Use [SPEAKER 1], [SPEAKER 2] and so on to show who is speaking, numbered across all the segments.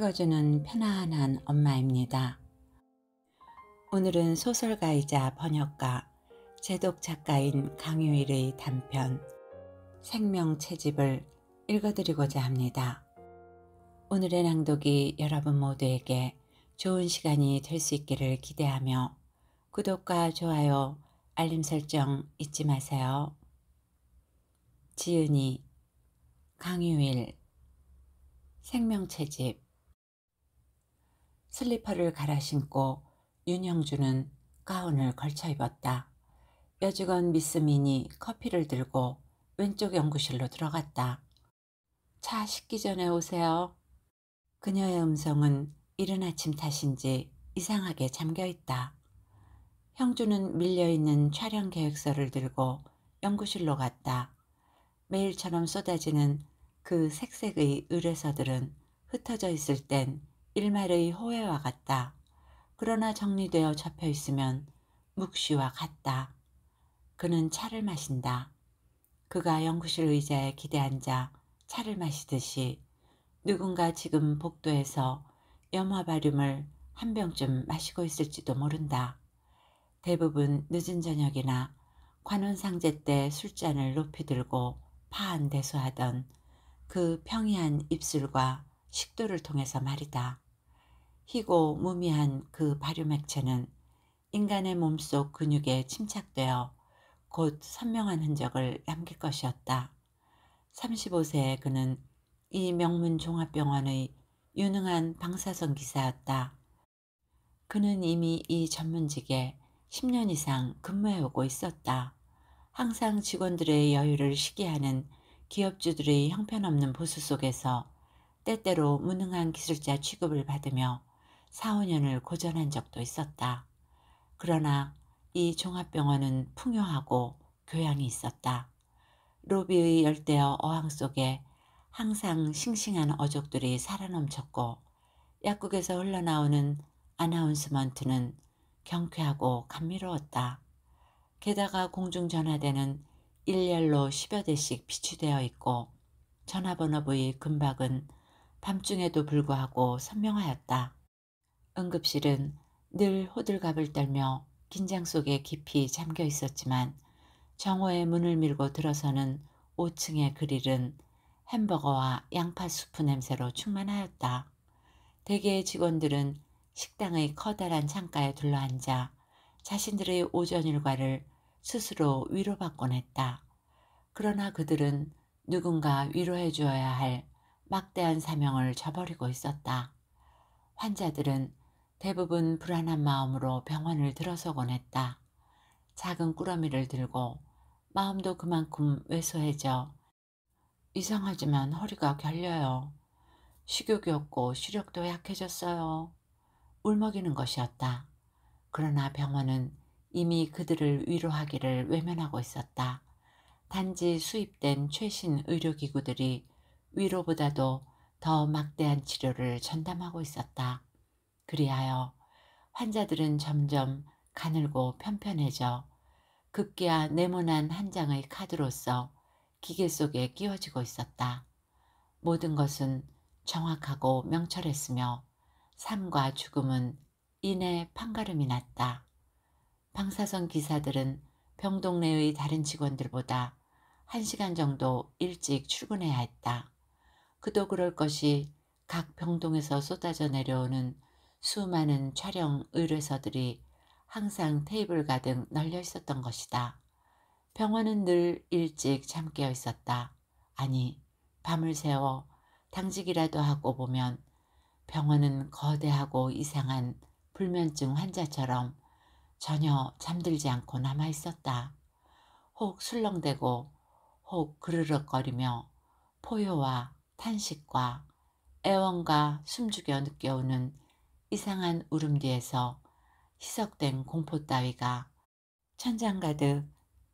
[SPEAKER 1] 읽어주는 편안한 엄마입니다. 오늘은 소설가이자 번역가, 제독작가인 강유일의 단편 생명체집을 읽어드리고자 합니다. 오늘의 낭독이 여러분 모두에게 좋은 시간이 될 수 있기를 기대하며 구독과 좋아요, 알림 설정 잊지 마세요. 지은이, 강유일, 생명체집 슬리퍼를 갈아 신고 윤형주는 가운을 걸쳐 입었다. 여직원 미스민이 커피를 들고 왼쪽 연구실로 들어갔다. 차 식기 전에 오세요. 그녀의 음성은 이른 아침 탓인지 이상하게 잠겨있다. 형주는 밀려있는 촬영 계획서를 들고 연구실로 갔다. 매일처럼 쏟아지는 그 색색의 의뢰서들은 흩어져 있을 땐 일말의 호해와 같다. 그러나 정리되어 잡혀 있으면 묵시와 같다. 그는 차를 마신다. 그가 연구실 의자에 기대앉아 차를 마시듯이 누군가 지금 복도에서 염화 발륨을 한 병쯤 마시고 있을지도 모른다. 대부분 늦은 저녁이나 관혼상제 때 술잔을 높이 들고 파한대소하던 그 평이한 입술과 식도를 통해서 말이다. 희고 무미한 그 발효맥체는 인간의 몸속 근육에 침착되어 곧 선명한 흔적을 남길 것이었다. 35세에 그는 이 명문 종합병원의 유능한 방사선 기사였다. 그는 이미 이 전문직에 10년 이상 근무해오고 있었다. 항상 직원들의 여유를 시기하는 기업주들의 형편없는 보수 속에서 때때로 무능한 기술자 취급을 받으며 4, 5년을 고전한 적도 있었다. 그러나 이 종합병원은 풍요하고 교양이 있었다. 로비의 열대어 어항 속에 항상 싱싱한 어족들이 살아넘쳤고 약국에서 흘러나오는 아나운스먼트는 경쾌하고 감미로웠다. 게다가 공중전화대는 일렬로 10여 대씩 비치되어 있고 전화번호부의 금박은 밤중에도 불구하고 선명하였다. 응급실은 늘 호들갑을 떨며 긴장 속에 깊이 잠겨 있었지만 정호의 문을 밀고 들어서는 5층의 그릴은 햄버거와 양파 수프 냄새로 충만하였다. 대개의 직원들은 식당의 커다란 창가에 둘러앉아 자신들의 오전 일과를 스스로 위로받곤 했다. 그러나 그들은 누군가 위로해 주어야 할 막대한 사명을 저버리고 있었다. 환자들은 대부분 불안한 마음으로 병원을 들어서곤 했다. 작은 꾸러미를 들고 마음도 그만큼 왜소해져 이상하지만 허리가 결려요. 식욕이 없고 시력도 약해졌어요. 울먹이는 것이었다. 그러나 병원은 이미 그들을 위로하기를 외면하고 있었다. 단지 수입된 최신 의료기구들이 위로보다도 더 막대한 치료를 전담하고 있었다. 그리하여 환자들은 점점 가늘고 편편해져 급기야 네모난 한 장의 카드로서 기계 속에 끼워지고 있었다. 모든 것은 정확하고 명철했으며 삶과 죽음은 인의 판가름이 났다. 방사선 기사들은 병동 내의 다른 직원들보다 한시간 정도 일찍 출근해야 했다. 그도 그럴 것이 각 병동에서 쏟아져 내려오는 수많은 촬영 의뢰서들이 항상 테이블 가득 널려 있었던 것이다. 병원은 늘 일찍 잠 깨어 있었다. 아니, 밤을 새워 당직이라도 하고 보면 병원은 거대하고 이상한 불면증 환자처럼 전혀 잠들지 않고 남아 있었다. 혹 술렁대고 혹 그르륵거리며 포효와 탄식과 애원과 숨죽여 느껴오는 이상한 울음 뒤에서 희석된 공포 따위가 천장 가득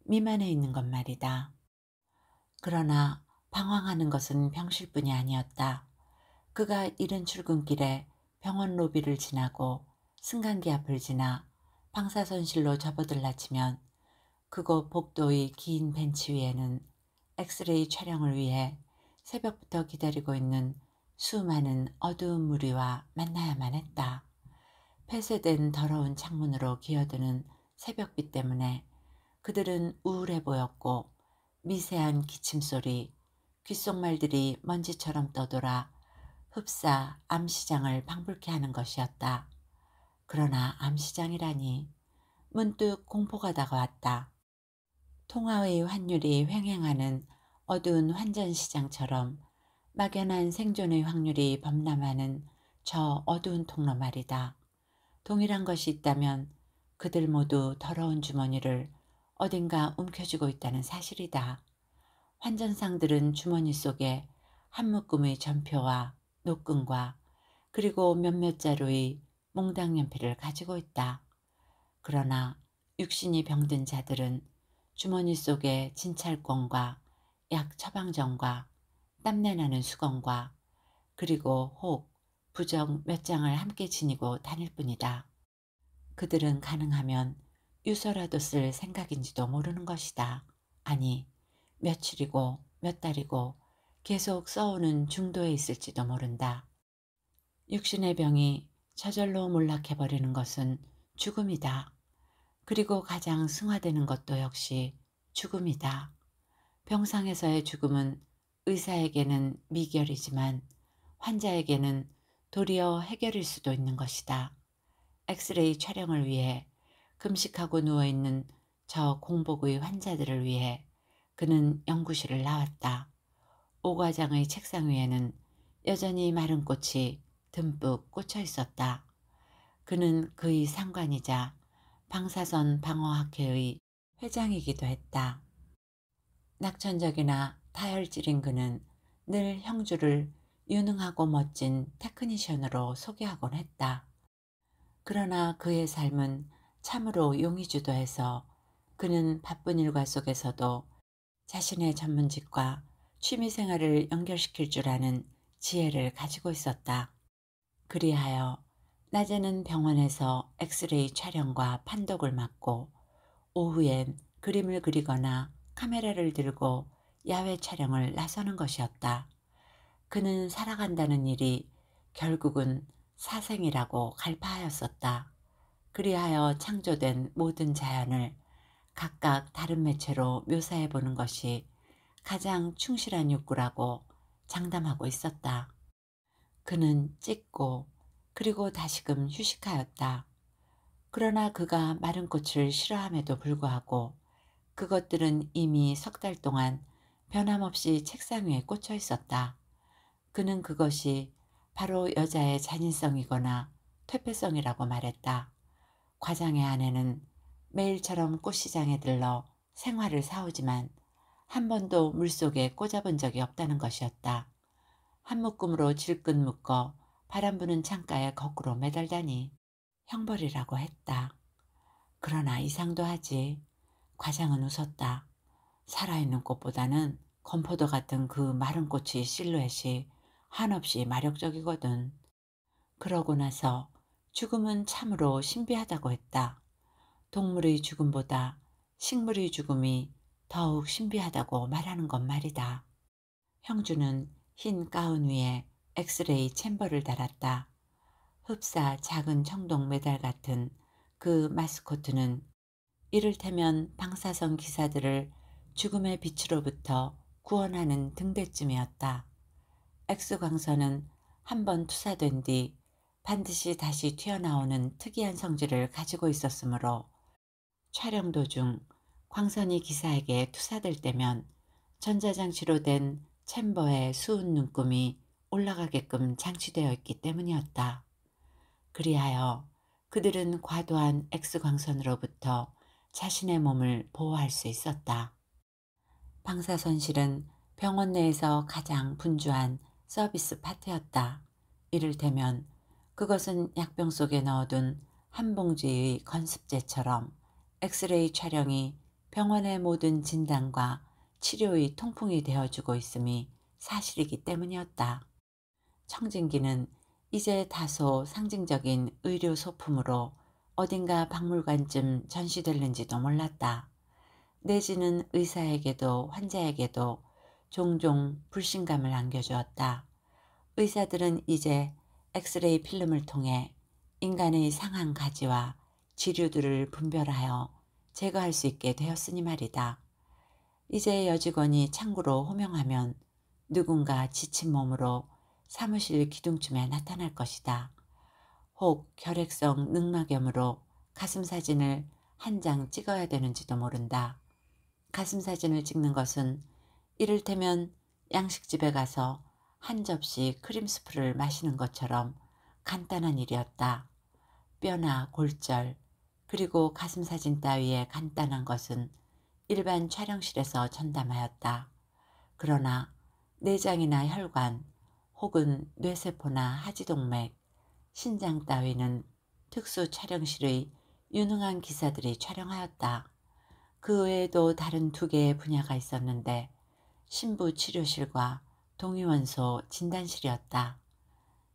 [SPEAKER 1] 미만해 있는 것 말이다. 그러나 방황하는 것은 병실뿐이 아니었다. 그가 이른 출근길에 병원 로비를 지나고 승강기 앞을 지나 방사선실로 접어들라치면 그곳 복도의 긴 벤치 위에는 엑스레이 촬영을 위해 새벽부터 기다리고 있는 수많은 어두운 무리와 만나야만 했다. 폐쇄된 더러운 창문으로 기어드는 새벽비 때문에 그들은 우울해 보였고 미세한 기침소리, 귓속말들이 먼지처럼 떠돌아 흡사 암시장을 방불케 하는 것이었다. 그러나 암시장이라니 문득 공포가 다가왔다. 통화의 환율이 횡행하는 어두운 환전시장처럼 막연한 생존의 확률이 범람하는 저 어두운 통로 말이다. 동일한 것이 있다면 그들 모두 더러운 주머니를 어딘가 움켜쥐고 있다는 사실이다. 환전상들은 주머니 속에 한 묶음의 전표와 노끈과 그리고 몇몇 자루의 몽당연필을 가지고 있다. 그러나 육신이 병든 자들은 주머니 속에 진찰권과 약 처방전과 땀내나는 수건과 그리고 혹 부정 몇 장을 함께 지니고 다닐 뿐이다. 그들은 가능하면 유서라도 쓸 생각인지도 모르는 것이다. 아니 며칠이고 몇 달이고 계속 써오는 중도에 있을지도 모른다. 육신의 병이 저절로 몰락해버리는 것은 죽음이다. 그리고 가장 승화되는 것도 역시 죽음이다. 병상에서의 죽음은 의사에게는 미결이지만 환자에게는 도리어 해결일 수도 있는 것이다. 엑스레이 촬영을 위해 금식하고 누워있는 저 공복의 환자들을 위해 그는 연구실을 나왔다. 오과장의 책상 위에는 여전히 마른 꽃이 듬뿍 꽂혀 있었다. 그는 그의 상관이자 방사선 방어학회의 회장이기도 했다. 낙천적이나 파혈질인 그는 늘 형주를 유능하고 멋진 테크니션으로 소개하곤 했다. 그러나 그의 삶은 참으로 용의주도해서 그는 바쁜 일과 속에서도 자신의 전문직과 취미생활을 연결시킬 줄 아는 지혜를 가지고 있었다. 그리하여 낮에는 병원에서 엑스레이 촬영과 판독을 맡고 오후엔 그림을 그리거나 카메라를 들고 야외 촬영을 나서는 것이었다. 그는 살아간다는 일이 결국은 사생이라고 갈파하였었다. 그리하여 창조된 모든 자연을 각각 다른 매체로 묘사해 보는 것이 가장 충실한 욕구라고 장담하고 있었다. 그는 찍고 그리고 다시금 휴식하였다. 그러나 그가 마른 꽃을 싫어함에도 불구하고 그것들은 이미 석 달 동안 변함없이 책상 위에 꽂혀 있었다. 그는 그것이 바로 여자의 잔인성이거나 퇴폐성이라고 말했다. 과장의 아내는 매일처럼 꽃시장에 들러 생활을 사오지만 한 번도 물속에 꽂아본 적이 없다는 것이었다. 한 묶음으로 질끈 묶어 바람 부는 창가에 거꾸로 매달다니 형벌이라고 했다. 그러나 이상도 하지. 과장은 웃었다. 살아있는 꽃보다는 컴포도 같은 그 마른 꽃이 실루엣이 한없이 마력적이거든. 그러고 나서 죽음은 참으로 신비하다고 했다. 동물의 죽음보다 식물의 죽음이 더욱 신비하다고 말하는 것 말이다. 형주는 흰 가운 위에 엑스레이 챔버를 달았다. 흡사 작은 청동 메달 같은 그 마스코트는 이를테면 방사선 기사들을 죽음의 빛으로부터 구원하는 등대쯤이었다. 엑스광선은 한 번 투사된 뒤 반드시 다시 튀어나오는 특이한 성질을 가지고 있었으므로 촬영 도중 광선이 기사에게 투사될 때면 전자장치로 된 챔버의 수은 눈금이 올라가게끔 장치되어 있기 때문이었다. 그리하여 그들은 과도한 X광선으로부터 자신의 몸을 보호할 수 있었다. 방사선실은 병원 내에서 가장 분주한 서비스 파트였다. 이를테면 그것은 약병 속에 넣어둔 한 봉지의 건습제처럼 엑스레이 촬영이 병원의 모든 진단과 치료의 통풍이 되어주고 있음이 사실이기 때문이었다. 청진기는 이제 다소 상징적인 의료 소품으로 어딘가 박물관쯤 전시되는지도 몰랐다. 내지는 의사에게도 환자에게도 종종 불신감을 안겨주었다. 의사들은 이제 엑스레이 필름을 통해 인간의 상한 가지와 지류들을 분별하여 제거할 수 있게 되었으니 말이다. 이제 여직원이 창구로 호명하면 누군가 지친 몸으로 사무실 기둥쯤에 나타날 것이다. 혹 결핵성 늑막염으로 가슴 사진을 한 장 찍어야 되는지도 모른다. 가슴 사진을 찍는 것은 이를테면 양식집에 가서 한 접시 크림스프를 마시는 것처럼 간단한 일이었다. 뼈나 골절 그리고 가슴 사진 따위의 간단한 것은 일반 촬영실에서 전담하였다. 그러나 내장이나 혈관 혹은 뇌세포나 하지동맥 신장 따위는 특수 촬영실의 유능한 기사들이 촬영하였다. 그 외에도 다른 두 개의 분야가 있었는데 신부치료실과 동의원소 진단실이었다.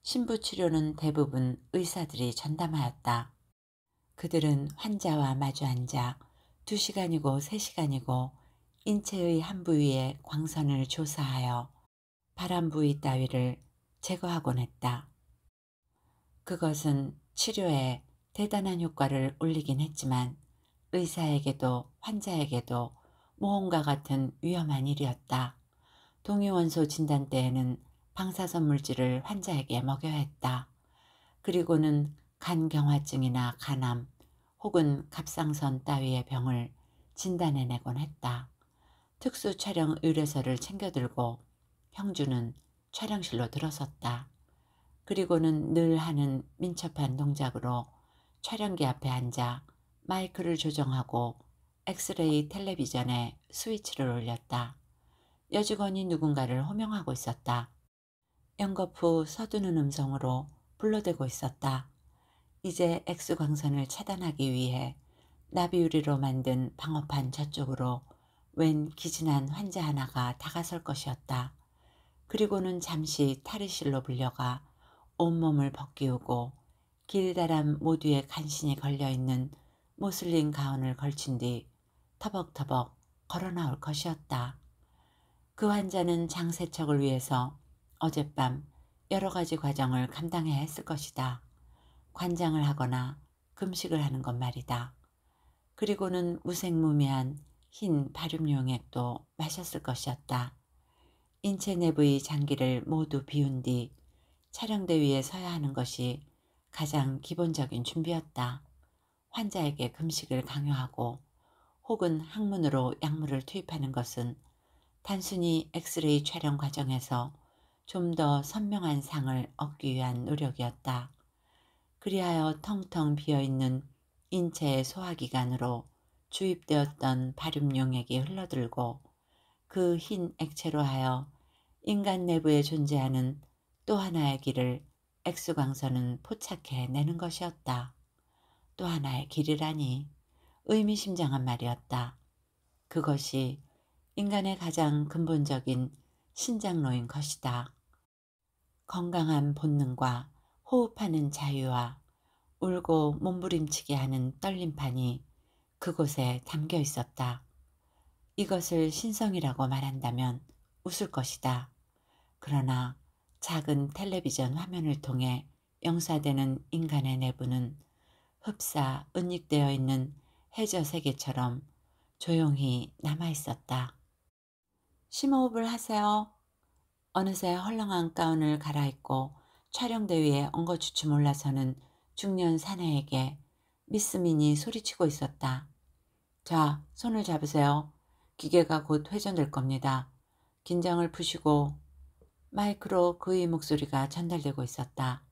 [SPEAKER 1] 신부치료는 대부분 의사들이 전담하였다. 그들은 환자와 마주 앉아 2시간이고 3시간이고 인체의 한 부위에 광선을 조사하여 바람 부위 따위를 제거하곤 했다. 그것은 치료에 대단한 효과를 올리긴 했지만 의사에게도 환자에게도 모험과 같은 위험한 일이었다. 동위원소 진단 때에는 방사선 물질을 환자에게 먹여야 했다. 그리고는 간경화증이나 간암 혹은 갑상선 따위의 병을 진단해내곤 했다. 특수 촬영 의뢰서를 챙겨들고 형주는 촬영실로 들어섰다. 그리고는 늘 하는 민첩한 동작으로 촬영기 앞에 앉아 마이크를 조정하고 엑스레이 텔레비전에 스위치를 올렸다. 여직원이 누군가를 호명하고 있었다. 연거푸 서두는 음성으로 불러대고 있었다. 이제 엑스광선을 차단하기 위해 나비유리로 만든 방어판 저쪽으로 웬 기진한 환자 하나가 다가설 것이었다. 그리고는 잠시 탈의실로 불려가 온몸을 벗기우고 길다란 모두의 간신히 걸려있는 모슬린 가운을 걸친 뒤 터벅터벅 걸어나올 것이었다. 그 환자는 장세척을 위해서 어젯밤 여러 가지 과정을 감당해야 했을 것이다. 관장을 하거나 금식을 하는 것 말이다. 그리고는 무색무미한 흰 발음용액도 마셨을 것이었다. 인체 내부의 장기를 모두 비운 뒤 촬영대 위에 서야 하는 것이 가장 기본적인 준비였다. 환자에게 금식을 강요하고 혹은 항문으로 약물을 투입하는 것은 단순히 엑스레이 촬영 과정에서 좀 더 선명한 상을 얻기 위한 노력이었다. 그리하여 텅텅 비어있는 인체의 소화기관으로 주입되었던 발륨 용액이 흘러들고 그 흰 액체로 하여 인간 내부에 존재하는 또 하나의 길을 엑스광선은 포착해 내는 것이었다. 또 하나의 길이라니 의미심장한 말이었다. 그것이 인간의 가장 근본적인 신장로인 것이다. 건강한 본능과 호흡하는 자유와 울고 몸부림치게 하는 떨림판이 그곳에 담겨 있었다. 이것을 신성이라고 말한다면 웃을 것이다. 그러나 작은 텔레비전 화면을 통해 영사되는 인간의 내부는 흡사 은닉되어 있는 해저 세계처럼 조용히 남아있었다. 심호흡을 하세요. 어느새 헐렁한 가운을 갈아입고 촬영대 위에 엉거주춤 올라서는 중년 사내에게 미스민이 소리치고 있었다. 자, 손을 잡으세요. 기계가 곧 회전될 겁니다. 긴장을 푸시고 마이크로 그의 목소리가 전달되고 있었다.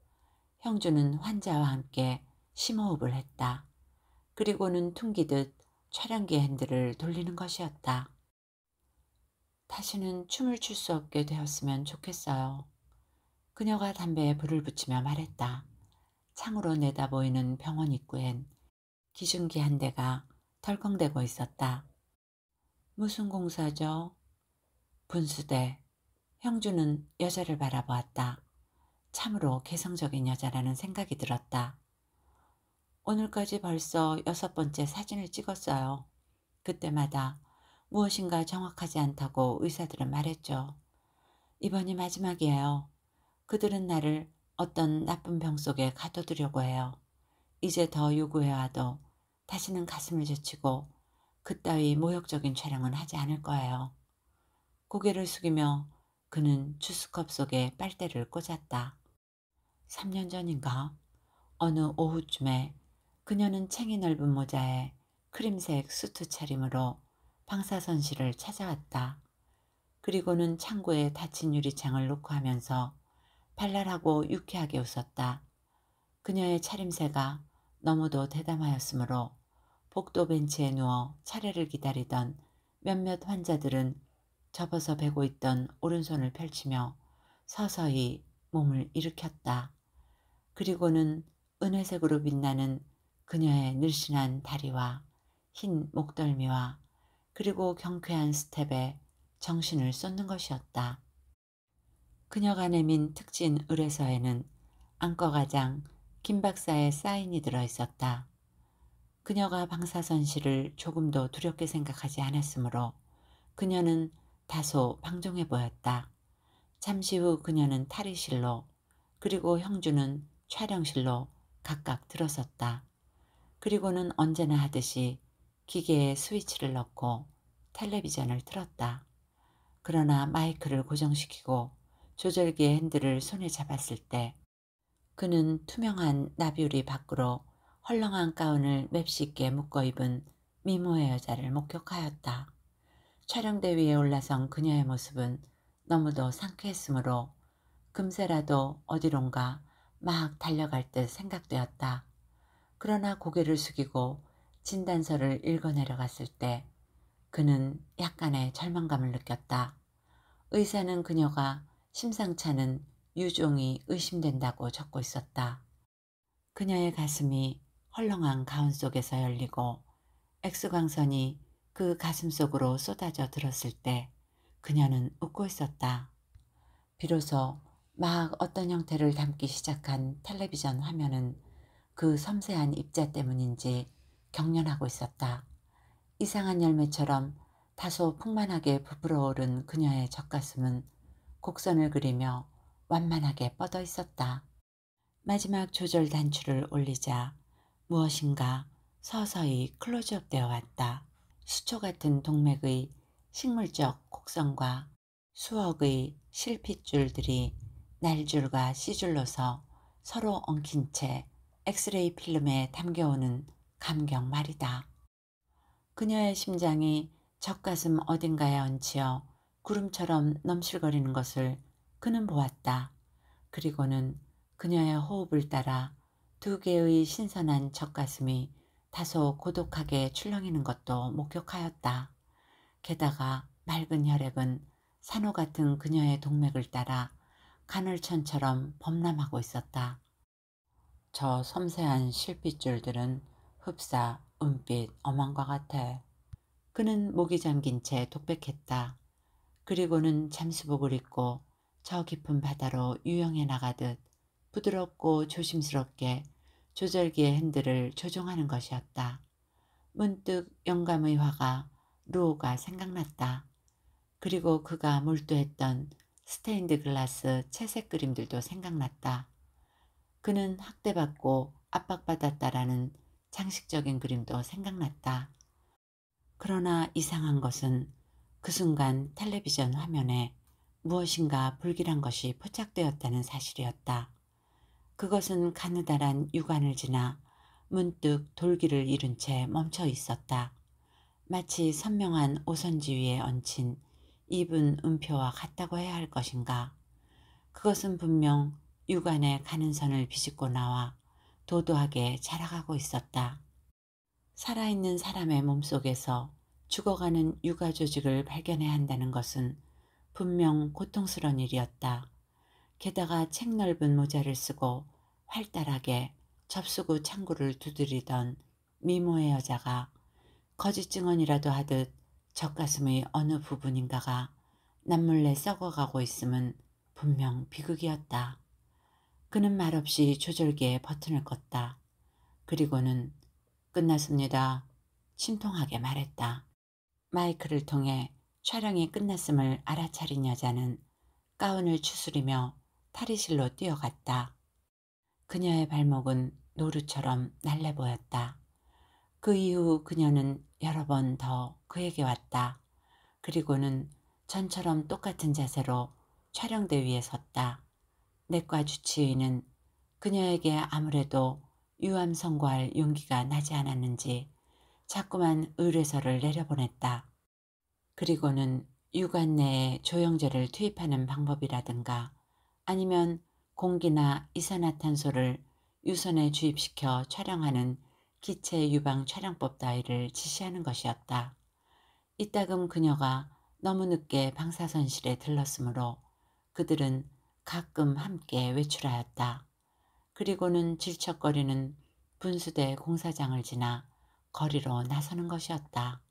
[SPEAKER 1] 형주는 환자와 함께 심호흡을 했다. 그리고는 퉁기듯 촬영기 핸들을 돌리는 것이었다. 다시는 춤을 출 수 없게 되었으면 좋겠어요. 그녀가 담배에 불을 붙이며 말했다. 창으로 내다보이는 병원 입구엔 기준기한 대가 덜컹대고 있었다. 무슨 공사죠? 분수대, 형주는 여자를 바라보았다. 참으로 개성적인 여자라는 생각이 들었다. 오늘까지 벌써 여섯 번째 사진을 찍었어요. 그때마다 무엇인가 정확하지 않다고 의사들은 말했죠. 이번이 마지막이에요. 그들은 나를 어떤 나쁜 병 속에 가둬두려고 해요. 이제 더 요구해와도 다시는 가슴을 제치고 그따위 모욕적인 촬영은 하지 않을 거예요. 고개를 숙이며 그는 주스컵 속에 빨대를 꽂았다. 3년 전인가 어느 오후쯤에 그녀는 챙이 넓은 모자에 크림색 수트 차림으로 방사선실을 찾아왔다. 그리고는 창고에 닫힌 유리창을 놓고 하면서 발랄하고 유쾌하게 웃었다. 그녀의 차림새가 너무도 대담하였으므로 복도 벤치에 누워 차례를 기다리던 몇몇 환자들은 잡아서 베고 있던 오른손을 펼치며 서서히 몸을 일으켰다. 그리고는 은회색으로 빛나는 그녀의 늘씬한 다리와 흰 목덜미와 그리고 경쾌한 스텝에 정신을 쏟는 것이었다. 그녀가 내민 특진 의뢰서에는 안과과장 김 박사의 사인이 들어 있었다. 그녀가 방사선 씨를 조금도 두렵게 생각하지 않았으므로 그녀는 다소 방종해 보였다. 잠시 후 그녀는 탈의실로 그리고 형주는 촬영실로 각각 들어섰다. 그리고는 언제나 하듯이 기계에 스위치를 넣고 텔레비전을 틀었다. 그러나 마이크를 고정시키고 조절기의 핸들을 손에 잡았을 때 그는 투명한 나비우리 밖으로 헐렁한 가운을 맵시 게 묶어 입은 미모의 여자를 목격하였다. 촬영대 위에 올라선 그녀의 모습은 너무도 상쾌했으므로 금세라도 어디론가 막 달려갈 듯 생각되었다. 그러나 고개를 숙이고 진단서를 읽어내려갔을 때 그는 약간의 절망감을 느꼈다. 의사는 그녀가 심상찮은 유종이 의심된다고 적고 있었다. 그녀의 가슴이 헐렁한 가운 속에서 열리고 엑스광선이 그 가슴 속으로 쏟아져 들었을 때 그녀는 웃고 있었다. 비로소 막 어떤 형태를 담기 시작한 텔레비전 화면은 그 섬세한 입자 때문인지 경련하고 있었다. 이상한 열매처럼 다소 풍만하게 부풀어오른 그녀의 젖가슴은 곡선을 그리며 완만하게 뻗어 있었다. 마지막 조절 단추를 올리자 무엇인가 서서히 클로즈업 되어 왔다. 수초 같은 동맥의 식물적 곡선과 수억의 실핏줄들이 날줄과 씨줄로서 서로 엉킨 채 엑스레이 필름에 담겨오는 감경 말이다. 그녀의 심장이 젖가슴 어딘가에 얹히어 구름처럼 넘실거리는 것을 그는 보았다. 그리고는 그녀의 호흡을 따라 두 개의 신선한 젖가슴이 다소 고독하게 출렁이는 것도 목격하였다. 게다가 맑은 혈액은 산호 같은 그녀의 동맥을 따라 가늘천처럼 범람하고 있었다. 저 섬세한 실핏줄들은 흡사, 은빛, 어망과 같아. 그는 목이 잠긴 채 독백했다. 그리고는 잠수복을 입고 저 깊은 바다로 유영해 나가듯 부드럽고 조심스럽게 조절기의 핸들을 조종하는 것이었다. 문득 영감의 화가 루오가 생각났다. 그리고 그가 몰두했던 스테인드 글라스 채색 그림들도 생각났다. 그는 학대받고 압박받았다라는 장식적인 그림도 생각났다. 그러나 이상한 것은 그 순간 텔레비전 화면에 무엇인가 불길한 것이 포착되었다는 사실이었다. 그것은 가느다란 육안을 지나 문득 돌기를 잃은 채 멈춰 있었다. 마치 선명한 오선지 위에 얹힌 입은 음표와 같다고 해야 할 것인가. 그것은 분명 육안에 가는 선을 비집고 나와 도도하게 자라가고 있었다. 살아있는 사람의 몸속에서 죽어가는 육아 조직을 발견해야 한다는 것은 분명 고통스러운 일이었다. 게다가 책 넓은 모자를 쓰고 활달하게 접수구 창구를 두드리던 미모의 여자가 거짓 증언이라도 하듯 젖가슴의 어느 부분인가가 남몰래 썩어가고 있음은 분명 비극이었다. 그는 말없이 조절기에 버튼을 껐다. 그리고는 끝났습니다. 침통하게 말했다. 마이크를 통해 촬영이 끝났음을 알아차린 여자는 가운을 추스리며 탈의실로 뛰어갔다. 그녀의 발목은 노루처럼 날래 보였다. 그 이후 그녀는 여러 번 더 그에게 왔다. 그리고는 전처럼 똑같은 자세로 촬영대 위에 섰다. 내과 주치의는 그녀에게 아무래도 유암 선고할 용기가 나지 않았는지 자꾸만 의뢰서를 내려보냈다. 그리고는 유관 내에 조영제를 투입하는 방법이라든가 아니면 공기나 이산화탄소를 유선에 주입시켜 촬영하는 기체 유방 촬영법 따위를 지시하는 것이었다. 이따금 그녀가 너무 늦게 방사선실에 들렀으므로 그들은 가끔 함께 외출하였다. 그리고는 질척거리는 분수대 공사장을 지나 거리로 나서는 것이었다.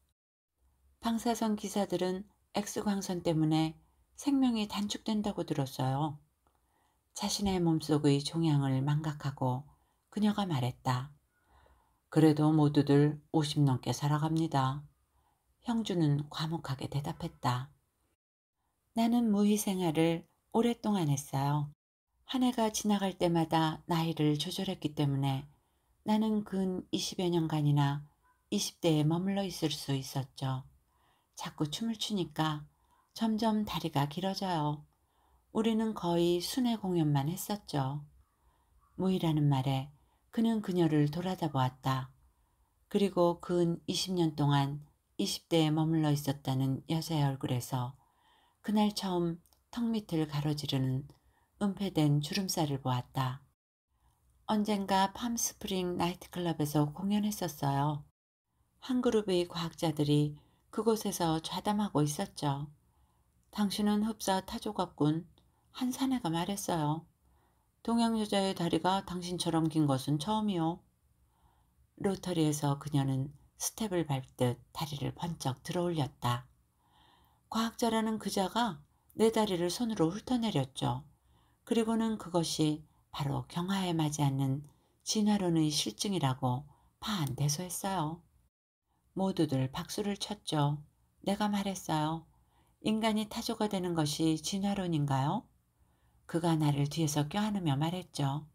[SPEAKER 1] 방사선 기사들은 X광선 때문에 생명이 단축된다고 들었어요. 자신의 몸속의 종양을 망각하고 그녀가 말했다. 그래도 모두들 50 넘게 살아갑니다. 형주는 과묵하게 대답했다. 나는 무희 생활을 오랫동안 했어요. 한 해가 지나갈 때마다 나이를 조절했기 때문에 나는 근 20여 년간이나 20대에 머물러 있을 수 있었죠. 자꾸 춤을 추니까 점점 다리가 길어져요. 우리는 거의 순회 공연만 했었죠. 무이라는 말에 그는 그녀를 돌아다 보았다. 그리고 근 그 20년 동안 20대에 머물러 있었다는 여자의 얼굴에서 그날 처음 턱 밑을 가로지르는 은폐된 주름살을 보았다. 언젠가 팜스프링 나이트클럽에서 공연했었어요. 한 그룹의 과학자들이 그곳에서 좌담하고 있었죠. 당신은 흡사 타조각군 한 사내가 말했어요. 동양 여자의 다리가 당신처럼 긴 것은 처음이요. 로터리에서 그녀는 스텝을 밟듯 다리를 번쩍 들어올렸다. 과학자라는 그자가 내 다리를 손으로 훑어내렸죠. 그리고는 그것이 바로 경화에 맞지 않는 진화론의 실증이라고 파안대소했어요. 모두들 박수를 쳤죠. 내가 말했어요. 인간이 타조가 되는 것이 진화론인가요? 그가 나를 뒤에서 껴안으며 말했죠.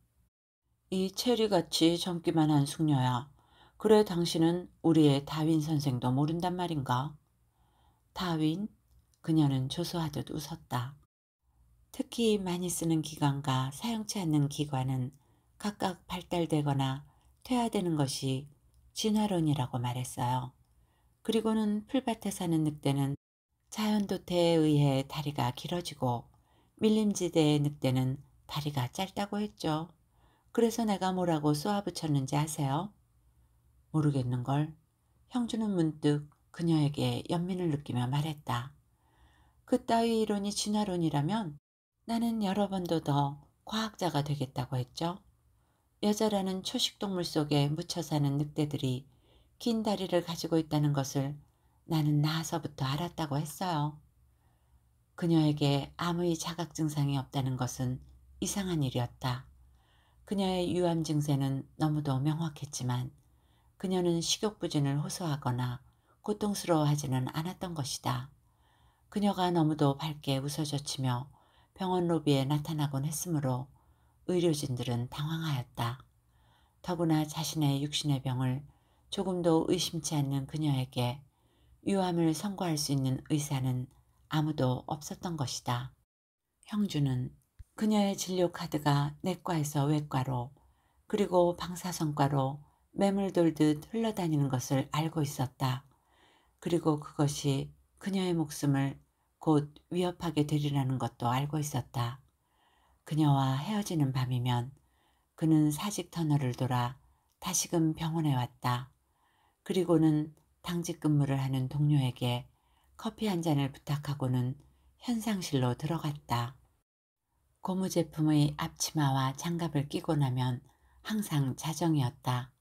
[SPEAKER 1] 이 체리같이 젊기만 한 숙녀야. 그래 당신은 우리의 다윈 선생도 모른단 말인가? 다윈? 그녀는 조소하듯 웃었다. 특히 많이 쓰는 기관과 사용치 않는 기관은 각각 발달되거나 퇴화되는 것이 진화론이라고 말했어요. 그리고는 풀밭에 사는 늑대는 자연도태에 의해 다리가 길어지고 밀림지대의 늑대는 다리가 짧다고 했죠. 그래서 내가 뭐라고 쏘아붙였는지 아세요? 모르겠는걸. 형주는 문득 그녀에게 연민을 느끼며 말했다. 그 따위 이론이 진화론이라면 나는 여러 번도 더 과학자가 되겠다고 했죠. 여자라는 초식동물 속에 묻혀 사는 늑대들이 긴 다리를 가지고 있다는 것을 나는 나서부터 알았다고 했어요. 그녀에게 아무의 자각 증상이 없다는 것은 이상한 일이었다. 그녀의 유암 증세는 너무도 명확했지만 그녀는 식욕부진을 호소하거나 고통스러워하지는 않았던 것이다. 그녀가 너무도 밝게 웃어젖히며 병원 로비에 나타나곤 했으므로 의료진들은 당황하였다. 더구나 자신의 육신의 병을 조금도 의심치 않는 그녀에게 유암을 선고할 수 있는 의사는 아무도 없었던 것이다. 형주는 그녀의 진료 카드가 내과에서 외과로 그리고 방사선과로 매물 돌듯 흘러다니는 것을 알고 있었다. 그리고 그것이 그녀의 목숨을 곧 위협하게 되리라는 것도 알고 있었다. 그녀와 헤어지는 밤이면 그는 사직 터널을 돌아 다시금 병원에 왔다. 그리고는 당직 근무를 하는 동료에게 커피 한 잔을 부탁하고는 현상실로 들어갔다. 고무 제품의 앞치마와 장갑을 끼고 나면 항상 자정이었다.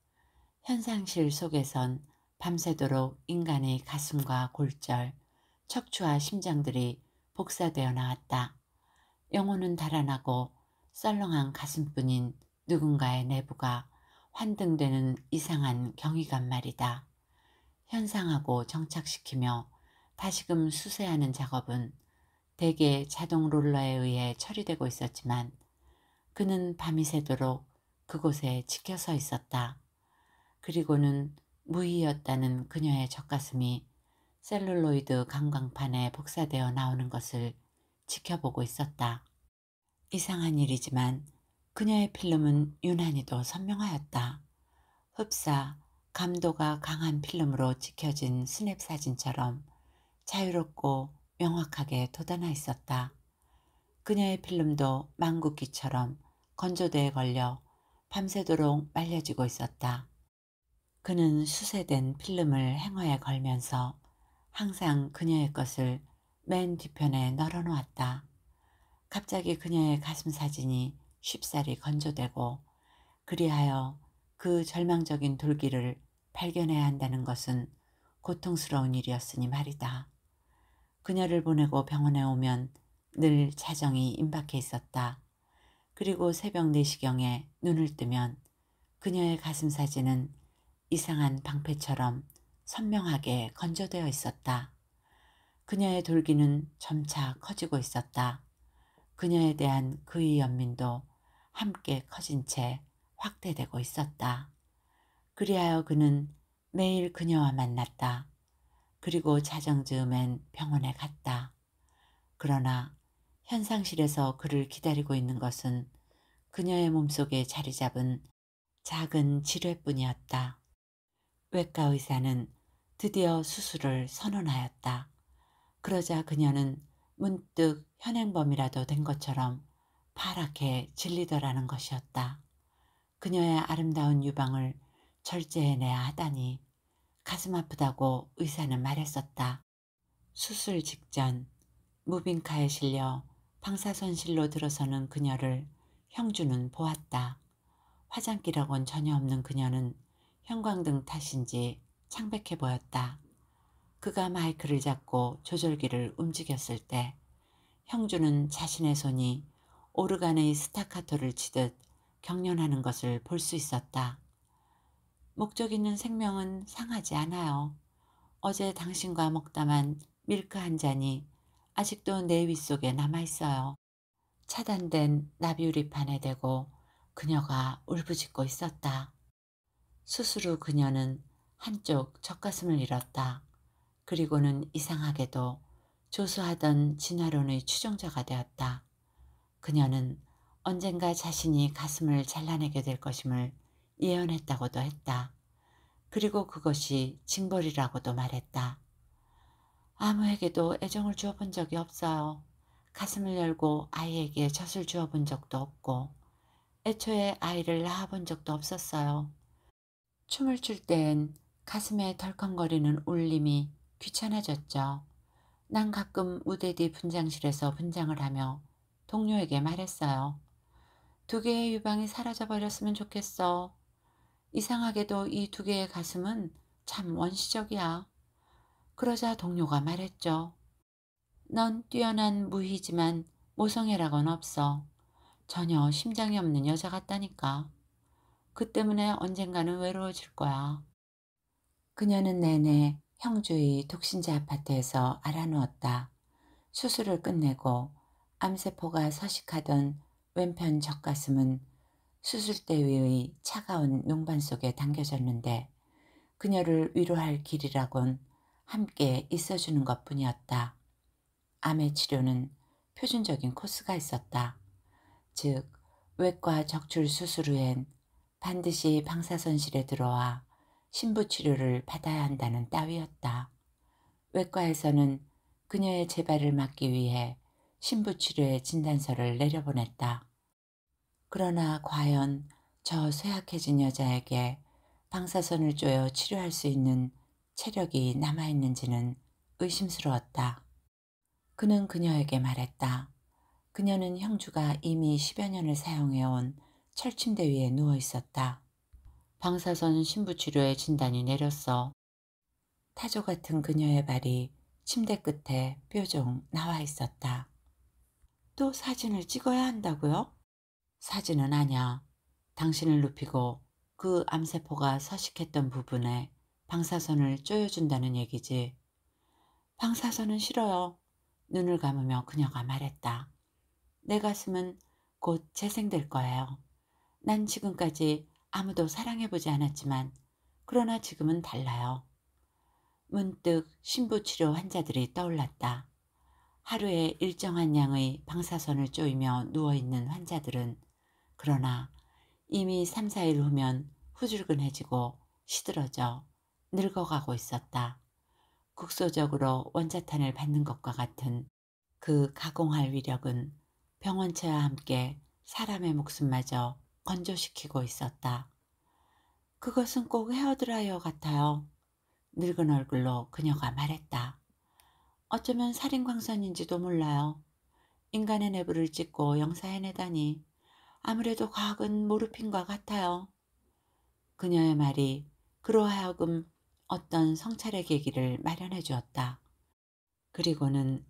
[SPEAKER 1] 현상실 속에선 밤새도록 인간의 가슴과 골절, 척추와 심장들이 복사되어 나왔다. 영혼은 달아나고 썰렁한 가슴뿐인 누군가의 내부가 환등되는 이상한 경이감 말이다. 현상하고 정착시키며 다시금 수세하는 작업은 대개 자동 롤러에 의해 처리되고 있었지만 그는 밤이 새도록 그곳에 지켜서 있었다. 그리고는 무의였다는 그녀의 젖가슴이 셀룰로이드 강광판에 복사되어 나오는 것을 지켜보고 있었다. 이상한 일이지만 그녀의 필름은 유난히도 선명하였다. 흡사, 감도가 강한 필름으로 찍혀진 스냅 사진처럼 자유롭고 명확하게 돋아나 있었다. 그녀의 필름도 망국기처럼 건조대에 걸려 밤새도록 말려지고 있었다. 그는 수세된 필름을 행어에 걸면서 항상 그녀의 것을 맨 뒤편에 널어놓았다. 갑자기 그녀의 가슴 사진이 쉽사리 건조되고 그리하여 그 절망적인 돌기를 발견해야 한다는 것은 고통스러운 일이었으니 말이다. 그녀를 보내고 병원에 오면 늘 자정이 임박해 있었다. 그리고 새벽 4시경에 눈을 뜨면 그녀의 가슴 사진은 이상한 방패처럼 선명하게 건조되어 있었다. 그녀의 돌기는 점차 커지고 있었다. 그녀에 대한 그의 연민도 함께 커진 채 확대되고 있었다. 그리하여 그는 매일 그녀와 만났다. 그리고 자정즈음엔 병원에 갔다. 그러나 현상실에서 그를 기다리고 있는 것은 그녀의 몸속에 자리 잡은 작은 지뢰뿐이었다. 외과 의사는 드디어 수술을 선언하였다. 그러자 그녀는 문득 현행범이라도 된 것처럼 파랗게 질리더라는 것이었다. 그녀의 아름다운 유방을 절제해내야 하다니 가슴 아프다고 의사는 말했었다. 수술 직전 무빙카에 실려 방사선실로 들어서는 그녀를 형주는 보았다. 화장기라곤 전혀 없는 그녀는 형광등 탓인지 창백해 보였다. 그가 마이크를 잡고 조절기를 움직였을 때 형주는 자신의 손이 오르간의 스타카토를 치듯 경련하는 것을 볼 수 있었다. 목적 있는 생명은 상하지 않아요. 어제 당신과 먹다만 밀크 한 잔이 아직도 내 위 속에 남아있어요. 차단된 나비우리판에 대고 그녀가 울부짖고 있었다. 스스로 그녀는 한쪽 젖가슴을 잃었다. 그리고는 이상하게도 조수하던 진화론의 추종자가 되었다. 그녀는 언젠가 자신이 가슴을 잘라내게 될 것임을 예언했다고도 했다. 그리고 그것이 징벌이라고도 말했다. 아무에게도 애정을 주어본 적이 없어요. 가슴을 열고 아이에게 젖을 주어본 적도 없고 애초에 아이를 낳아본 적도 없었어요. 춤을 출 때엔 가슴에 덜컹거리는 울림이 귀찮아졌죠. 난 가끔 무대 뒤 분장실에서 분장을 하며 동료에게 말했어요. 두 개의 유방이 사라져버렸으면 좋겠어. 이상하게도 이 두 개의 가슴은 참 원시적이야. 그러자 동료가 말했죠. 넌 뛰어난 무희지만 모성애락은 없어. 전혀 심장이 없는 여자 같다니까. 그 때문에 언젠가는 외로워질 거야. 그녀는 내내 형주의 독신자 아파트에서 알아누웠다. 수술을 끝내고 암세포가 서식하던 왼편 젖가슴은 수술대 위의 차가운 농반 속에 당겨졌는데 그녀를 위로할 길이라곤 함께 있어주는 것뿐이었다. 암의 치료는 표준적인 코스가 있었다. 즉 외과 적출 수술 후엔 반드시 방사선실에 들어와 신부치료를 받아야 한다는 따위였다. 외과에서는 그녀의 재발을 막기 위해 신부치료의 진단서를 내려보냈다. 그러나 과연 저 쇠약해진 여자에게 방사선을 쪼여 치료할 수 있는 체력이 남아있는지는 의심스러웠다. 그는 그녀에게 말했다. 그녀는 형주가 이미 십여 년을 사용해온 철침대 위에 누워 있었다. 방사선 신부치료의 진단이 내렸어. 타조 같은 그녀의 발이 침대 끝에 뾰족 나와 있었다. 또 사진을 찍어야 한다고요? 사진은 아냐. 당신을 눕히고 그 암세포가 서식했던 부분에 방사선을 쪼여준다는 얘기지. 방사선은 싫어요. 눈을 감으며 그녀가 말했다. 내 가슴은 곧 재생될 거예요. 난 지금까지 아무도 사랑해보지 않았지만 그러나 지금은 달라요. 문득 신부치료 환자들이 떠올랐다. 하루에 일정한 양의 방사선을 쪼이며 누워있는 환자들은 그러나 이미 3, 4일 후면 후줄근해지고 시들어져 늙어가고 있었다. 국소적으로 원자탄을 받는 것과 같은 그 가공할 위력은 병원체와 함께 사람의 목숨마저 건조시키고 있었다. 그것은 꼭 헤어드라이어 같아요. 늙은 얼굴로 그녀가 말했다. 어쩌면 살인광선인지도 몰라요. 인간의 내부를 찍고 영사해내다니 아무래도 과학은 모르핀과 같아요. 그녀의 말이 그로하여금 어떤 성찰의 계기를 마련해 주었다. 그리고는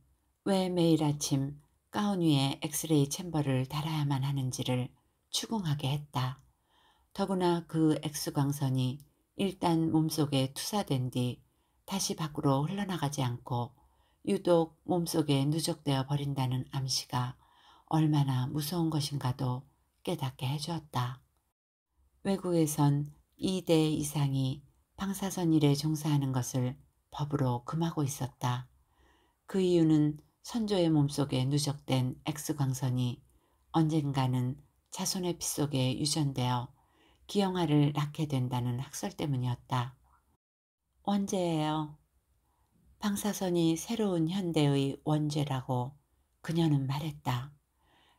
[SPEAKER 1] 왜 매일 아침 가운 위에 엑스레이 챔버를 달아야만 하는지를 추궁하게 했다. 더구나 그 엑스광선이 일단 몸속에 투사된 뒤 다시 밖으로 흘러나가지 않고 유독 몸속에 누적되어 버린다는 암시가 얼마나 무서운 것인가도 깨닫게 해주었다. 외국에선 2대 이상이 방사선 일에 종사하는 것을 법으로 금하고 있었다. 그 이유는 선조의 몸속에 누적된 X광선이 언젠가는 자손의 피 속에 유전되어 기형아를 낳게 된다는 학설 때문이었다. 원죄예요. 방사선이 새로운 현대의 원죄라고 그녀는 말했다.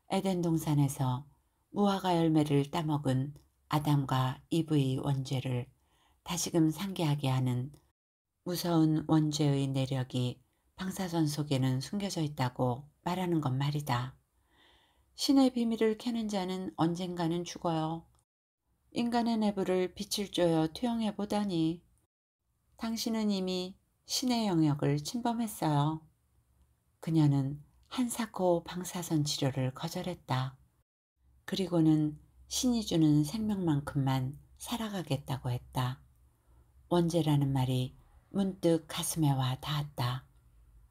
[SPEAKER 1] 에덴 동산에서 무화과 열매를 따먹은 아담과 이브의 원죄를 다시금 상기하게 하는 무서운 원죄의 내력이 방사선 속에는 숨겨져 있다고 말하는 것 말이다. 신의 비밀을 캐는 자는 언젠가는 죽어요. 인간의 내부를 빛을 쪼여 투영해 보다니 당신은 이미 신의 영역을 침범했어요. 그녀는 한사코 방사선 치료를 거절했다. 그리고는 신이 주는 생명만큼만 살아가겠다고 했다. 원죄라는 말이 문득 가슴에 와 닿았다.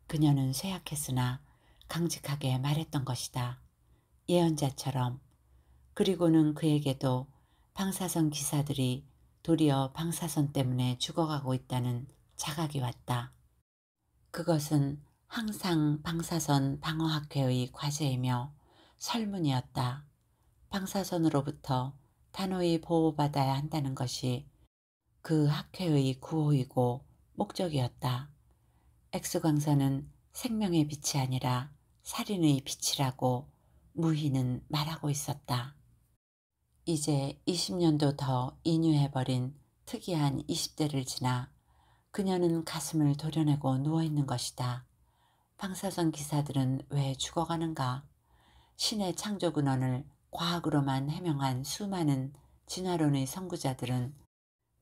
[SPEAKER 1] 그녀는 쇠약했으나 강직하게 말했던 것이다. 예언자처럼. 그리고는 그에게도 방사선 기사들이 도리어 방사선 때문에 죽어가고 있다는 자각이 왔다. 그것은 항상 방사선 방어학회의 과제이며 설문이었다. 방사선으로부터 단호히 보호받아야 한다는 것이 그 학회의 구호이고 목적이었다. 엑스광선은 생명의 빛이 아니라 살인의 빛이라고 무희는 말하고 있었다. 이제 20년도 더 인유해버린 특이한 20대를 지나 그녀는 가슴을 도려내고 누워있는 것이다. 방사선 기사들은 왜 죽어가는가? 신의 창조근원을 과학으로만 해명한 수많은 진화론의 선구자들은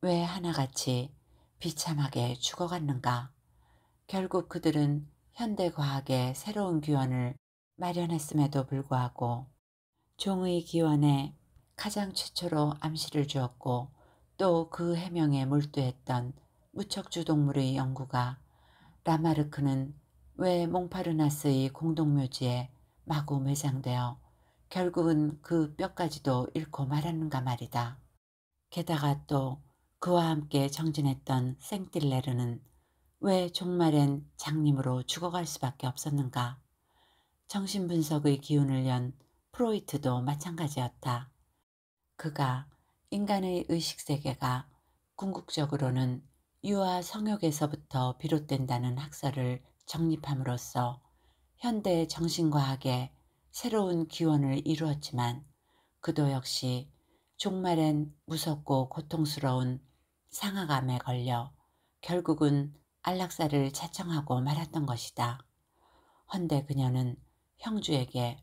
[SPEAKER 1] 왜 하나같이 비참하게 죽어갔는가? 결국 그들은 현대 과학의 새로운 기원을 마련했음에도 불구하고 종의 기원에 가장 최초로 암시를 주었고 또 그 해명에 몰두했던 무척주 동물의 연구가 라마르크는 왜 몽파르나스의 공동묘지에 마구 매장되어 결국은 그 뼈까지도 잃고 말았는가 말이다. 게다가 또 그와 함께 정진했던 생딜레르는 왜 종말엔 장님으로 죽어갈 수밖에 없었는가. 정신분석의 기운을 연 프로이트도 마찬가지였다. 그가 인간의 의식세계가 궁극적으로는 유아 성욕에서부터 비롯된다는 학설을 정립함으로써 현대 정신과학의 새로운 기원을 이루었지만 그도 역시 종말엔 무섭고 고통스러운 상하감에 걸려 결국은 안락사를 자청하고 말았던 것이다. 헌데 그녀는 형주에게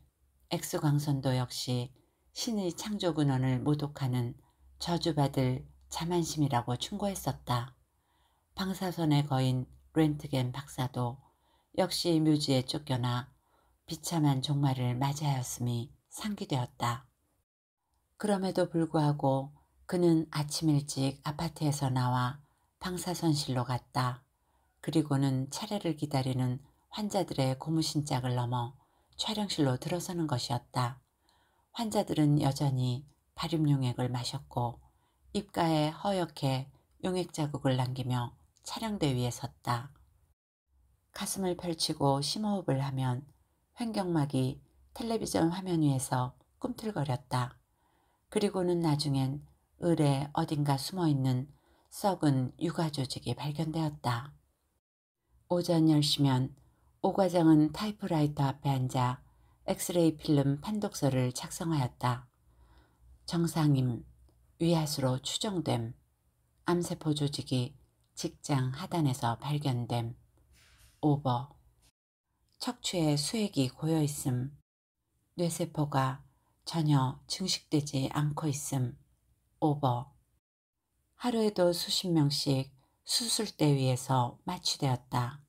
[SPEAKER 1] 엑스광선도 역시 신의 창조근원을 모독하는 저주받을 자만심이라고 충고했었다. 방사선의 거인 렌트겐 박사도 역시 묘지에 쫓겨나 비참한 종말을 맞이하였음이 상기되었다. 그럼에도 불구하고 그는 아침 일찍 아파트에서 나와 방사선실로 갔다. 그리고는 차례를 기다리는 환자들의 고무신짝을 넘어 촬영실로 들어서는 것이었다. 환자들은 여전히 발음용액을 마셨고 입가에 허옇게 용액 자국을 남기며 촬영대 위에 섰다. 가슴을 펼치고 심호흡을 하면 횡경막이 텔레비전 화면 위에서 꿈틀거렸다. 그리고는 나중엔 을에 어딘가 숨어있는 썩은 육아 조직이 발견되었다. 오전 10시면 오과장은 타이프라이터 앞에 앉아 엑스레이 필름 판독서를 작성하였다. 정상임, 위아수로 추정됨, 암세포 조직이 직장 하단에서 발견됨, 오버. 척추에 수액이 고여 있음. 뇌세포가 전혀 증식되지 않고 있음. 오버. 하루에도 수십 명씩 수술대 위에서 마취되었다.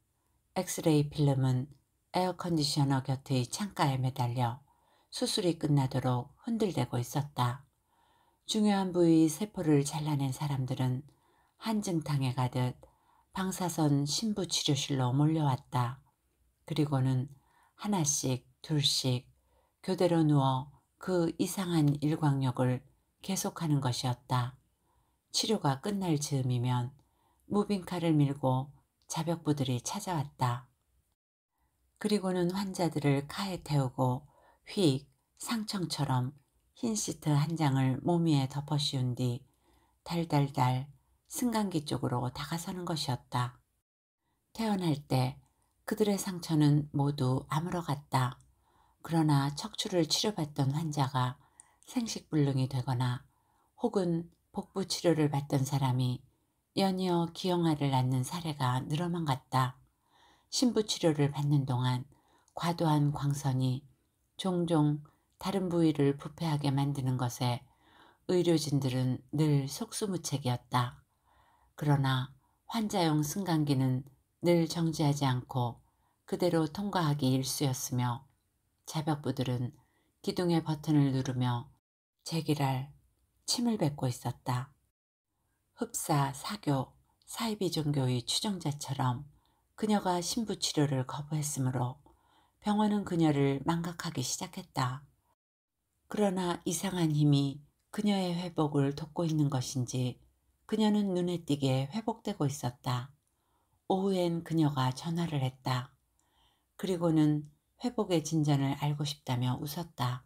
[SPEAKER 1] 엑스레이 필름은 에어컨디셔너 곁의 창가에 매달려 수술이 끝나도록 흔들대고 있었다. 중요한 부위 세포를 잘라낸 사람들은 한증탕에 가듯 방사선 신부치료실로 몰려왔다. 그리고는 하나씩 둘씩 교대로 누워 그 이상한 일광욕을 계속하는 것이었다. 치료가 끝날 즈음이면 무빙카를 밀고 자벽부들이 찾아왔다. 그리고는 환자들을 카에 태우고 휙 상청처럼 흰 시트 한 장을 몸 위에 덮어씌운 뒤 달달달 승강기 쪽으로 다가서는 것이었다. 태어날 때 그들의 상처는 모두 아물어 갔다. 그러나 척추를 치료받던 환자가 생식불능이 되거나 혹은 복부 치료를 받던 사람이 연이어 기형아를 낳는 사례가 늘어만 갔다. 신부 치료를 받는 동안 과도한 광선이 종종 다른 부위를 부패하게 만드는 것에 의료진들은 늘 속수무책이었다. 그러나 환자용 승강기는 늘 정지하지 않고 그대로 통과하기 일쑤였으며 자벽부들은 기둥의 버튼을 누르며 제기랄 침을 뱉고 있었다. 흡사, 사교, 사이비 종교의 추종자처럼 그녀가 신부치료를 거부했으므로 병원은 그녀를 망각하기 시작했다. 그러나 이상한 힘이 그녀의 회복을 돕고 있는 것인지 그녀는 눈에 띄게 회복되고 있었다. 오후엔 그녀가 전화를 했다. 그리고는 회복의 진전을 알고 싶다며 웃었다.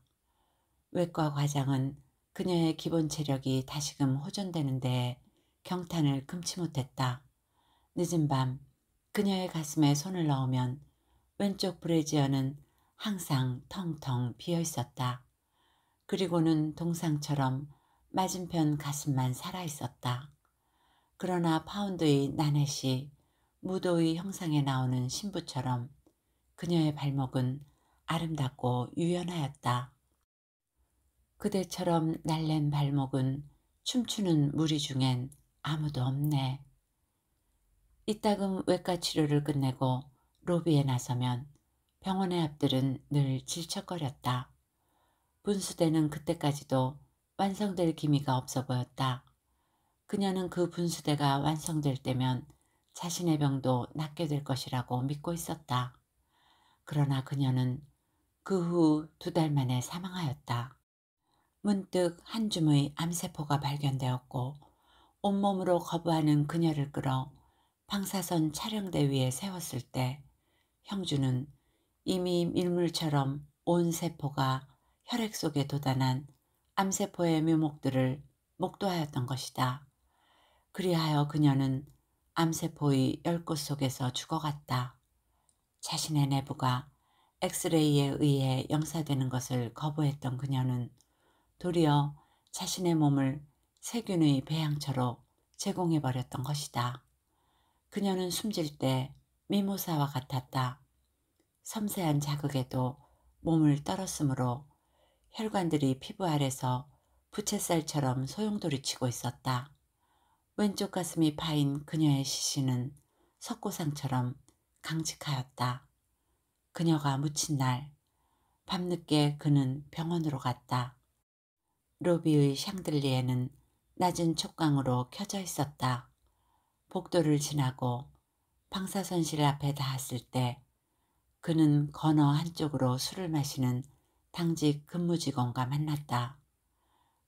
[SPEAKER 1] 외과 과장은 그녀의 기본 체력이 다시금 호전되는데 경탄을 금치 못했다. 늦은 밤 그녀의 가슴에 손을 넣으면 왼쪽 브래지어는 항상 텅텅 비어 있었다. 그리고는 동상처럼 맞은편 가슴만 살아 있었다. 그러나 파운드의 나넷이 무도의 형상에 나오는 신부처럼 그녀의 발목은 아름답고 유연하였다. 그대처럼 날랜 발목은 춤추는 무리 중엔 아무도 없네. 이따금 외과 치료를 끝내고 로비에 나서면 병원의 앞들은 늘 질척거렸다. 분수대는 그때까지도 완성될 기미가 없어 보였다. 그녀는 그 분수대가 완성될 때면 자신의 병도 낫게 될 것이라고 믿고 있었다. 그러나 그녀는 그 후 두 달 만에 사망하였다. 문득 한 줌의 암세포가 발견되었고 온몸으로 거부하는 그녀를 끌어 방사선 촬영대 위에 세웠을 때 형주는 이미 밀물처럼 온 세포가 혈액 속에 도단한 암세포의 묘목들을 목도하였던 것이다. 그리하여 그녀는 암세포의 열꽃 속에서 죽어갔다. 자신의 내부가 엑스레이에 의해 영사되는 것을 거부했던 그녀는 도리어 자신의 몸을 세균의 배양처로 제공해버렸던 것이다. 그녀는 숨질 때 미모사와 같았다. 섬세한 자극에도 몸을 떨었으므로 혈관들이 피부 아래서 부채살처럼 소용돌이치고 있었다. 왼쪽 가슴이 파인 그녀의 시신은 석고상처럼 강직하였다. 그녀가 묻힌 날 밤늦게 그는 병원으로 갔다. 로비의 샹들리에는 낮은 촉광으로 켜져 있었다. 복도를 지나고 방사선실 앞에 닿았을 때 그는 건어 한쪽으로 술을 마시는 당직 근무 직원과 만났다.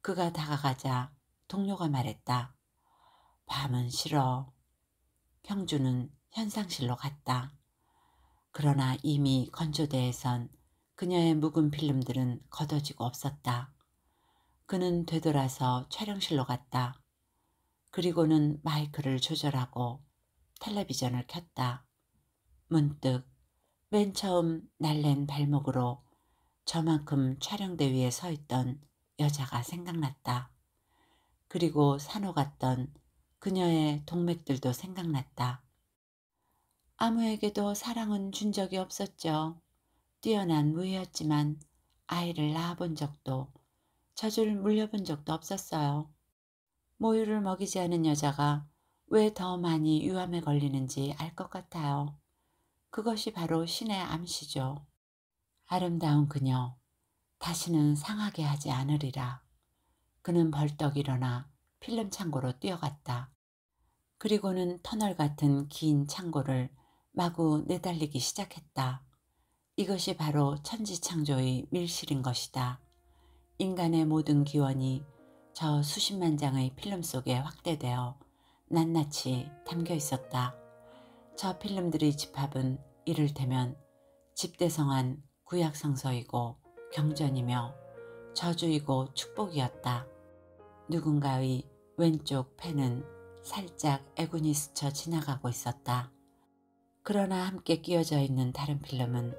[SPEAKER 1] 그가 다가가자 동료가 말했다. 밤은 싫어. 형주는 현상실로 갔다. 그러나 이미 건조대에선 그녀의 묵은 필름들은 걷어지고 없었다. 그는 되돌아서 촬영실로 갔다. 그리고는 마이크를 조절하고 텔레비전을 켰다. 문득 맨 처음 날랜 발목으로 저만큼 촬영대 위에 서 있던 여자가 생각났다. 그리고 산호 갔던 그녀의 동맥들도 생각났다. 아무에게도 사랑은 준 적이 없었죠. 뛰어난 무예였지만 아이를 낳아본 적도 저주를 물려본 적도 없었어요. 모유를 먹이지 않은 여자가 왜 더 많이 유암에 걸리는지 알 것 같아요. 그것이 바로 신의 암시죠. 아름다운 그녀, 다시는 상하게 하지 않으리라. 그는 벌떡 일어나 필름 창고로 뛰어갔다. 그리고는 터널 같은 긴 창고를 마구 내달리기 시작했다. 이것이 바로 천지창조의 밀실인 것이다. 인간의 모든 기원이 저 수십만 장의 필름 속에 확대되어 낱낱이 담겨 있었다. 저 필름들의 집합은 이를테면 집대성한 구약성서이고 경전이며 저주이고 축복이었다. 누군가의 왼쪽 펜은 살짝 애군이 스쳐 지나가고 있었다. 그러나 함께 끼어져 있는 다른 필름은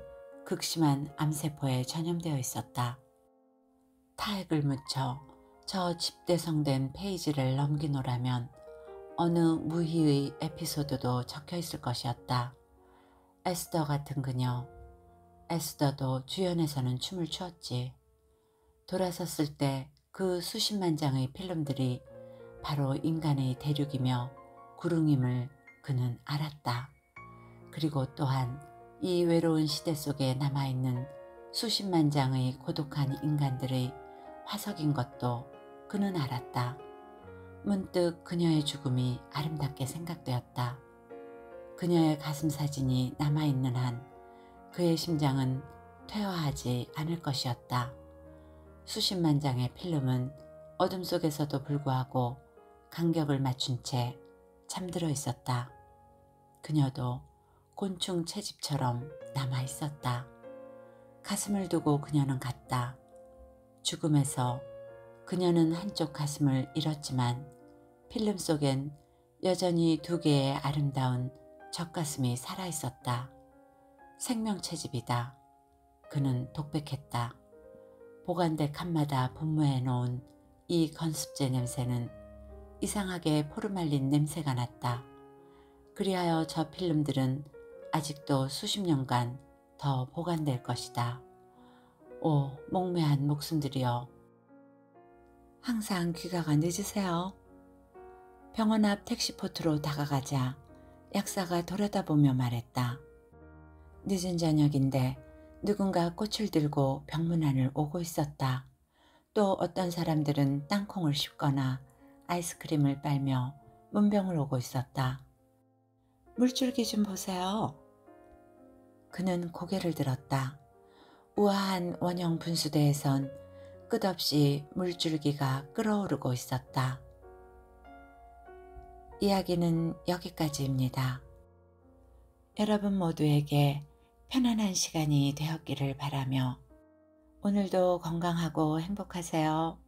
[SPEAKER 1] 극심한 암세포에 전염되어 있었다. 타액을 묻혀 저 집대성된 페이지를 넘기노라면 어느 무희의 에피소드도 적혀 있을 것이었다. 에스더 같은 그녀. 에스더도 주연에서는 춤을 추었지. 돌아섰을 때 그 수십만 장의 필름들이 바로 인간의 대륙이며 구릉임을 그는 알았다. 그리고 또한 이 외로운 시대 속에 남아있는 수십만 장의 고독한 인간들의 화석인 것도 그는 알았다. 문득 그녀의 죽음이 아름답게 생각되었다. 그녀의 가슴 사진이 남아있는 한 그의 심장은 퇴화하지 않을 것이었다. 수십만 장의 필름은 어둠 속에서도 불구하고 간격을 맞춘 채 잠들어 있었다. 그녀도 곤충 채집처럼 남아 있었다. 가슴을 두고 그녀는 갔다. 죽음에서 그녀는 한쪽 가슴을 잃었지만 필름 속엔 여전히 두 개의 아름다운 젖가슴이 살아있었다. 생명 채집이다. 그는 독백했다. 보관대 칸마다 분무해 놓은 이 건습제 냄새는 이상하게 포르말린 냄새가 났다. 그리하여 저 필름들은 아직도 수십 년간 더 보관될 것이다. 오, 목매한 목숨들이여. 항상 귀가가 늦으세요. 병원 앞 택시포트로 다가가자 약사가 돌아다보며 말했다. 늦은 저녁인데 누군가 꽃을 들고 병문 안을 오고 있었다. 또 어떤 사람들은 땅콩을 씹거나 아이스크림을 빨며 문병을 오고 있었다. 물줄기 좀 보세요. 그는 고개를 들었다. 우아한 원형 분수대에선 끝없이 물줄기가 끓어오르고 있었다. 이야기는 여기까지입니다. 여러분 모두에게 편안한 시간이 되었기를 바라며 오늘도 건강하고 행복하세요.